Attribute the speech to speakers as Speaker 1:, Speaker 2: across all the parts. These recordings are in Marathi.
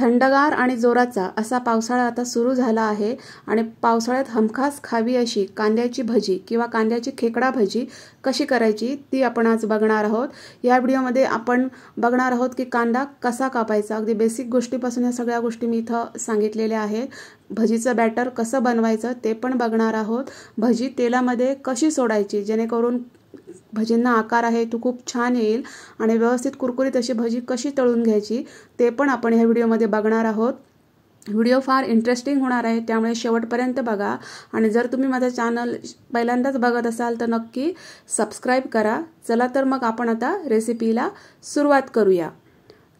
Speaker 1: थंडगार आणि जोराचा असा पावसाळा आता सुरू झाला आहे आणि पावसाळ्यात हमखास खावी अशी कांद्याची भजी किंवा कांद्याची खेकडा भजी कशी करायची ती आपण आज बघणार आहोत या व्हिडिओमध्ये आपण बघणार आहोत की कांदा कसा कापायचा अगदी बेसिक गोष्टीपासून या सगळ्या गोष्टी मी इथं सांगितलेल्या आहेत भजीचं बॅटर कसं बनवायचं ते पण बघणार आहोत भजी तेलामध्ये कशी सोडायची जेणेकरून भजींना आकार आहे तो खूप छान येईल आणि व्यवस्थित कुरकुरीत अशी भजी कशी तळून घ्यायची ते पण आपण ह्या व्हिडिओमध्ये बघणार आहोत व्हिडिओ फार इंटरेस्टिंग होणार आहे त्यामुळे शेवटपर्यंत बघा आणि जर तुम्ही माझा चॅनल पहिल्यांदाच बघत असाल तर नक्की सबस्क्राईब करा चला तर मग आपण आता रेसिपीला सुरुवात करूया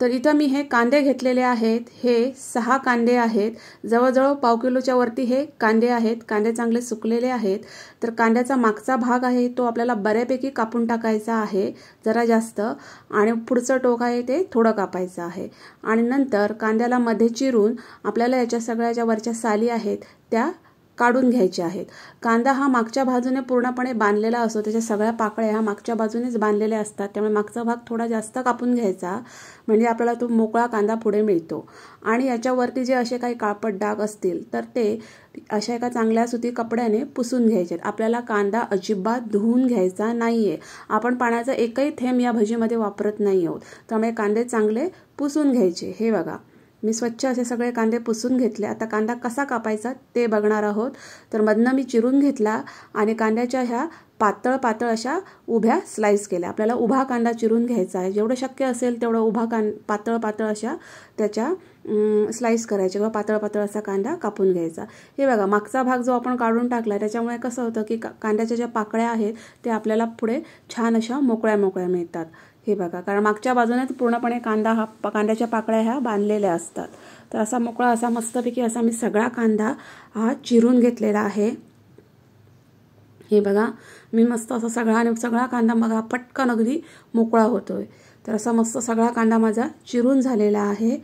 Speaker 1: तर इथं मी हे कांदे घेतलेले आहेत हे सहा कांदे आहेत जवळजवळ पाव किलोच्या वरती हे कांदे आहेत कांदे चांगले सुकलेले आहेत तर कांद्याचा मागचा भाग आहे तो आपल्याला बऱ्यापैकी कापून टाकायचा आहे जरा जास्त आणि पुढचं टोक आहे ते थोडं कापायचं आहे आणि नंतर कांद्याला मध्ये चिरून आपल्याला याच्या सगळ्या ज्या वरच्या साली आहेत त्या काढून घ्यायचे आहेत कांदा हा मागच्या बाजूने पूर्णपणे बांधलेला असतो त्याच्या सगळ्या पाकळ्या ह्या मागच्या बाजूनेच बांधलेल्या असतात त्यामुळे मागचा भाग थोडा जास्त कापून घ्यायचा म्हणजे आपल्याला तो मोकळा कांदा पुढे मिळतो आणि याच्यावरती जे असे काही काळपट डाग असतील तर ते अशा एका चांगल्या सुती कपड्याने पुसून घ्यायचे आपल्याला कांदा अजिबात धुवून घ्यायचा नाही आहे आपण पाण्याचा एकही थेंब या भजीमध्ये वापरत नाही आहोत त्यामुळे कांदे चांगले पुसून घ्यायचे हे बघा मी स्वच्छ असे सगळे कांदे पुसून घेतले आता कांदा कसा कापायचा ते बघणार आहोत तर मधनं मी चिरून घेतला आणि कांद्याच्या ह्या पातळ पातळ अशा उभ्या स्लाईस केल्या आपल्याला उभा कांदा चिरून घ्यायचा आहे जेवढं शक्य असेल तेवढं उभा कां पातळ पातळ अशा त्याच्या स्लाईस करायच्या किंवा पातळ पातळ असा कांदा कापून घ्यायचा हे बघा मागचा भाग जो आपण काढून टाकला त्याच्यामुळे कसं होतं की कांद्याच्या ज्या पाकळ्या आहेत त्या आपल्याला पुढे छान अशा मोकळ्या मोकळ्या मिळतात हे बघा कारण मागच्या बाजूने पूर्णपणे कांदा हा कांद्याच्या पाकळ्या ह्या बांधलेल्या असतात तर असा मोकळा असा मस्तपैकी असा मी सगळा कांदा हा चिरून घेतलेला आहे हे बघा मी मस्त असा सगळा आणि सगळा कांदा बघा पटकन अगदी मोकळा होतोय तर असा मस्त सगळा कांदा माझा चिरून झालेला आहे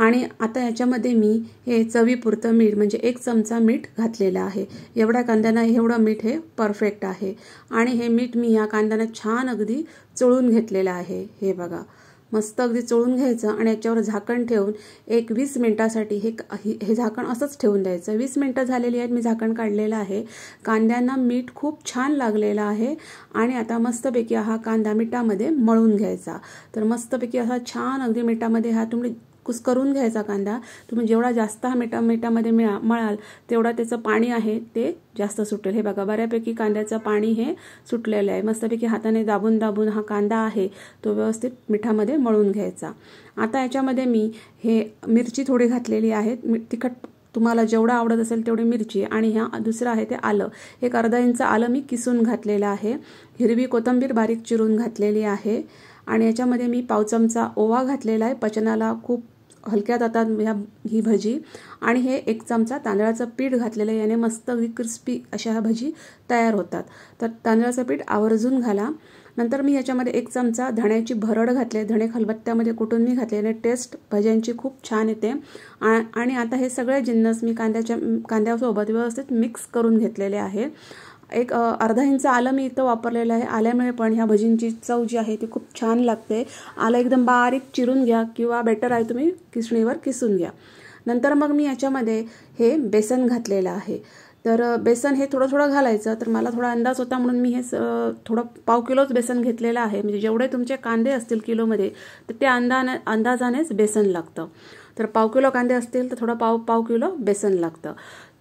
Speaker 1: आणि आता याच्यामध्ये मी हे चवीपुरतं मीठ म्हणजे एक चमचा मीठ घातलेलं आहे एवढ्या कांद्यांना एवढं मीठ हे परफेक्ट आहे आणि हे मीठ मी या कांद्यांना छान अगदी चोळून घेतलेलं आहे हे बघा मस्त अगदी चोळून घ्यायचं आणि याच्यावर झाकण ठेवून एक वीस मिनटासाठी हे हे झाकण असंच ठेवून द्यायचं वीस मिनटं झालेली आहेत मी झाकण काढलेलं आहे कांद्यांना मीठ खूप छान लागलेलं आहे आणि आता मस्तपैकी हा कांदा मिठामध्ये मळून घ्यायचा तर मस्तपैकी असा छान अगदी मिठामध्ये हा तुम्ही कुस्करून घ्यायचा कांदा तुम्ही जेवढा जास्त हा मिठा मिठामध्ये मिळा मळाल तेवढा त्याचं पाणी आहे ते जास्त सुटेल हे बघा बऱ्यापैकी कांद्याचं पाणी हे सुटलेलं आहे मस्तपैकी हाताने दाबून दाबून हा कांदा आहे तो व्यवस्थित मिठामध्ये मळून घ्यायचा आता याच्यामध्ये मी हे मिरची थोडी घातलेली आहे तिखट तुम्हाला जेवढं आवडत असेल तेवढी मिरची आणि ह्या दुसरं आहे ते आलं एक अर्धा इंच आलं मी किसून घातलेलं आहे हिरवी कोथंबीर बारीक चिरून घातलेली आहे आणि याच्यामध्ये मी पाव चमचा ओवा घातलेला आहे पचनाला खूप हलक्या जातात ह्या ही भजी आणि हे एक चमचा तांदळाचं पीठ घातलेलं याने मस्त क्रिस्पी अशा ह्या भजी तयार होतात तर तांदळाचं पीठ आवर्जून घाला नंतर मी याच्यामध्ये एक चमचा धण्याची भरड घातले धणे खलबत्त्यामध्ये कुटून मी घातले आणि टेस्ट भज्यांची खूप छान येते आणि आता हे सगळे जिन्नस मी कांद्याच्या कांद्यासोबत व्यवस्थित मिक्स करून घेतलेले आहे एक अर्धा इंच आलं मी इथं वापरलेलं आहे आल्यामुळे पण ह्या भजींची चव जी आहे ती खूप छान लागते आलं एकदम बारीक चिरून घ्या किंवा बेटर आहे तुम्ही किसणीवर किसून घ्या नंतर मग मी याच्यामध्ये हे बेसन घातलेलं आहे तर बेसन हे थोडं थोडं घालायचं तर मला थोडा अंदाज होता म्हणून मी हे थोडं पाव किलोच बेसन घेतलेलं आहे म्हणजे जेवढे तुमचे कांदे असतील किलोमध्ये तर ते अंदा अंदाजानेच बेसन लागतं तर पाव किलो कांदे असतील तर थोडं पाव पाव किलो बेसन लागतं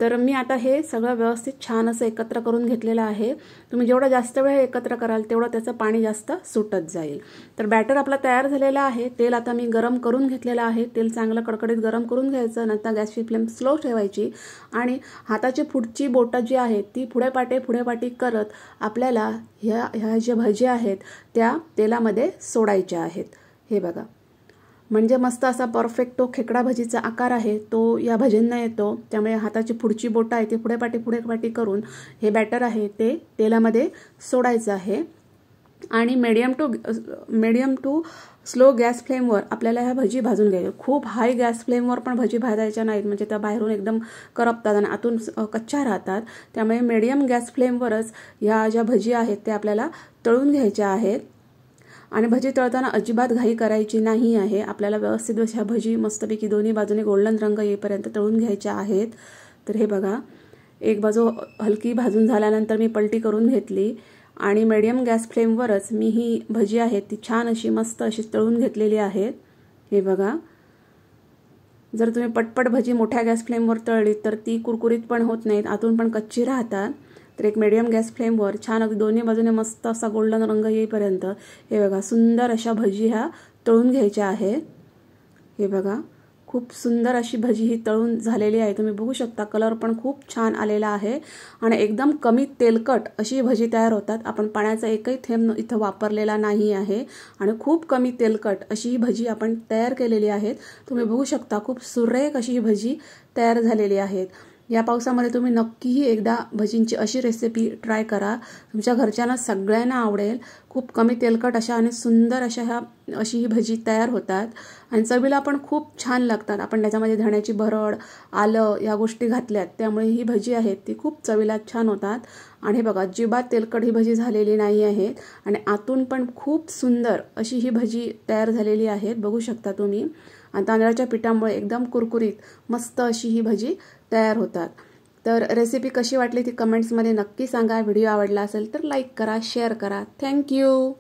Speaker 1: तर मी आता हे सगळं व्यवस्थित छान असं एकत्र करून घेतलेलं आहे तुम्ही जेवढा जास्त वेळ एकत्र कराल तेवढं त्याचं पाणी जास्त सुटत जाईल तर बॅटर आपला तयार झालेला आहे तेल आता मी गरम करून घेतलेलं आहे तेल चांगलं कडकडीत गरम करून घ्यायचं नंतर गॅसची फ्लेम स्लो ठेवायची आणि हाताची पुढची बोटं जी आहेत ती पुढे पाटे पुढे पाटी करत आपल्याला ह्या ह्या ज्या भजी आहेत त्या तेलामध्ये सोडायच्या आहेत हे बघा म्हणजे मस्त असा परफेक्ट तो खेकडा भजीचा आकार आहे तो या भजींना येतो त्यामुळे हाताची पुढची बोटं आहे ती पुढे पाठी पुढे पाठी करून हे बॅटर आहे ते तेलामध्ये सोडायचं आहे आणि medium to medium to slow gas फ्लेमवर आपल्याला ह्या भजी भाजून घ्यायची खूप हाय गॅस फ्लेमवर पण भजी भाजायच्या नाहीत म्हणजे त्या बाहेरून एकदम करपतात आणि आतून कच्च्या राहतात त्यामुळे मीडियम गॅस फ्लेमवरच ह्या ज्या भजी आहेत त्या आपल्याला तळून घ्यायच्या आहेत आणि भजी तळताना अजिबात घाई करायची नाही आहे आपल्याला व्यवस्थित ह्या भजी मस्तपैकी दोन्ही बाजूने गोल्डन रंग येईपर्यंत तळून घ्यायच्या आहेत तर हे बघा एक बाजू हलकी भाजून झाल्यानंतर मी पलटी करून घेतली आणि मिडियम गॅस फ्लेमवरच मी ही भजी आहे ती छान अशी मस्त अशी तळून घेतलेली आहेत हे बघा जर तुम्ही पटपट भजी मोठ्या गॅस फ्लेमवर तळली तर ती कुरकुरीत पण होत नाहीत आतून पण कच्ची राहतात तर एक मिडियम गॅस फ्लेमवर छान अगदी दोन्ही बाजूने मस्त असा गोल्डन रंग येईपर्यंत हे बघा सुंदर अशा भजी ह्या तळून घ्यायच्या आहेत हे बघा खूप सुंदर अशी भजी ही तळून झालेली आहे तुम्ही बघू शकता कलर पण खूप छान आलेला आहे आणि एकदम कमी तेलकट अशी भजी तयार होतात आपण पाण्याचा एकही थेंब इथं वापरलेला नाही आहे आणि खूप कमी तेलकट अशी ही भजी आपण तयार केलेली आहेत तुम्ही बघू शकता खूप सुरेख अशी ही भजी तयार झालेली आहेत या पावसामध्ये तुम्ही नक्कीही एकदा भजींची अशी रेसिपी ट्राय करा तुमच्या घरच्यांना सगळ्यांना आवडेल खूप कमी तेलकट अशा आणि सुंदर अशा ह्या अशी ही भजी तयार होतात आणि चवीला पण खूप छान लागतात आपण त्याच्यामध्ये धण्याची भरड आलं या गोष्टी घातल्यात त्यामुळे ही भजी आहेत ती खूप चवीला छान होतात आणि बघा जिबात तेलकट ही भजी झालेली नाही आहेत आणि आतून पण खूप सुंदर अशी ही भजी तयार झालेली आहेत बघू शकता तुम्ही आणि तांदळाच्या पिठामुळे एकदम कुरकुरीत मस्त अशी ही भजी तयार होतात तर रेसिपी कशी वाटली ती कमेंट्समध्ये नक्की सांगा व्हिडिओ आवडला असेल तर लाईक करा शेअर करा थँक्यू